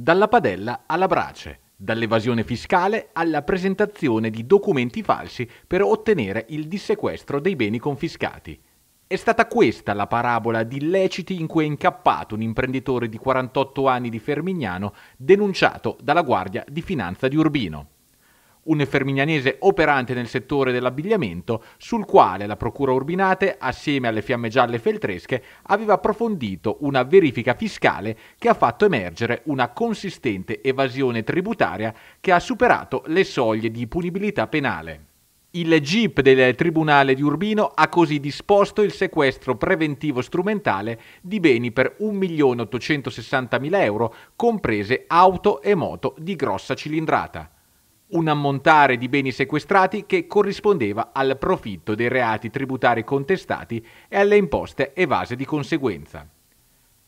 Dalla padella alla brace, dall'evasione fiscale alla presentazione di documenti falsi per ottenere il dissequestro dei beni confiscati. È stata questa la parabola di illeciti in cui è incappato un imprenditore di 48 anni di Fermignano denunciato dalla Guardia di Finanza di Urbino un ferminianese operante nel settore dell'abbigliamento, sul quale la Procura Urbinate, assieme alle Fiamme Gialle Feltresche, aveva approfondito una verifica fiscale che ha fatto emergere una consistente evasione tributaria che ha superato le soglie di punibilità penale. Il GIP del Tribunale di Urbino ha così disposto il sequestro preventivo strumentale di beni per 1.860.000 euro, comprese auto e moto di grossa cilindrata un ammontare di beni sequestrati che corrispondeva al profitto dei reati tributari contestati e alle imposte evase di conseguenza.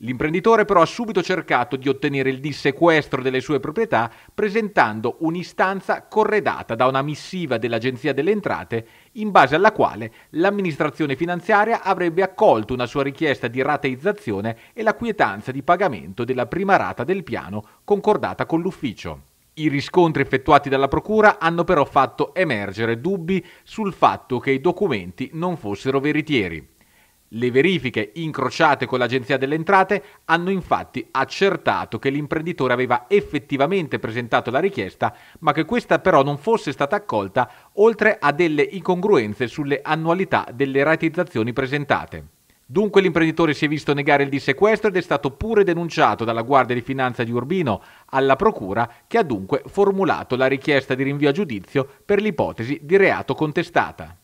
L'imprenditore però ha subito cercato di ottenere il dissequestro delle sue proprietà presentando un'istanza corredata da una missiva dell'Agenzia delle Entrate in base alla quale l'amministrazione finanziaria avrebbe accolto una sua richiesta di rateizzazione e la quietanza di pagamento della prima rata del piano concordata con l'ufficio. I riscontri effettuati dalla Procura hanno però fatto emergere dubbi sul fatto che i documenti non fossero veritieri. Le verifiche incrociate con l'Agenzia delle Entrate hanno infatti accertato che l'imprenditore aveva effettivamente presentato la richiesta, ma che questa però non fosse stata accolta, oltre a delle incongruenze sulle annualità delle ratizzazioni presentate. Dunque l'imprenditore si è visto negare il dissequestro ed è stato pure denunciato dalla Guardia di Finanza di Urbino alla Procura che ha dunque formulato la richiesta di rinvio a giudizio per l'ipotesi di reato contestata.